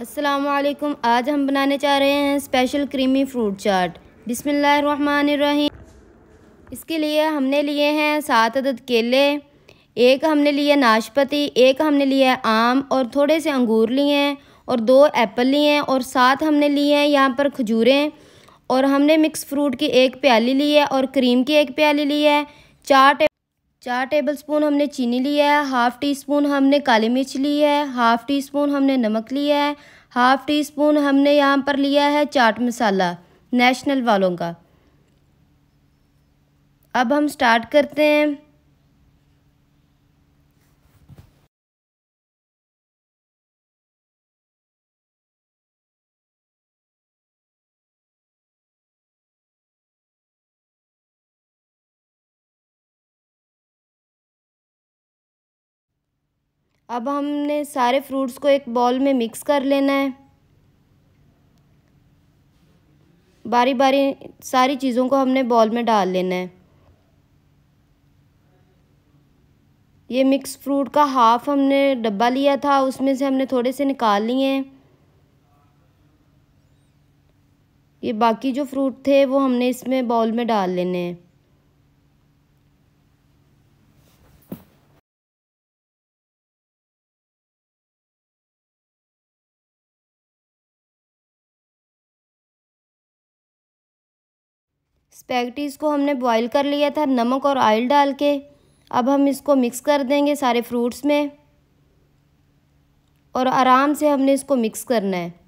वालेकुम आज हम बनाने चाह रहे हैं स्पेशल क्रीमी फ्रूट चाट बिसमीम इसके लिए हमने लिए हैं सात अदद केले एक हमने लिए नाशपाती एक हमने लिए आम और थोड़े से अंगूर लिए हैं और दो एप्पल लिए हैं और सात हमने लिए हैं यहाँ पर खजूरें और हमने मिक्स फ्रूट की एक प्याली ली है और क्रीम की एक प्याली ली है चाट चार टेबल स्पून हमने चीनी लिया है हाफ़ टी स्पून हमने काली मिर्च ली है हाफ़ टी स्पून हमने नमक लिया है हाफ़ टी स्पून हमने यहाँ पर लिया है चाट मसाला नेशनल वालों का अब हम स्टार्ट करते हैं अब हमने सारे फ्रूट्स को एक बॉल में मिक्स कर लेना है बारी बारी सारी चीज़ों को हमने बॉल में डाल लेना है ये मिक्स फ्रूट का हाफ़ हमने डब्बा लिया था उसमें से हमने थोड़े से निकाल लिए हैं ये बाकी जो फ्रूट थे वो हमने इसमें बॉल में डाल लेने हैं स्पैगटीज़ को हमने बॉईल कर लिया था नमक और ऑयल डाल के अब हम इसको मिक्स कर देंगे सारे फ्रूट्स में और आराम से हमने इसको मिक्स करना है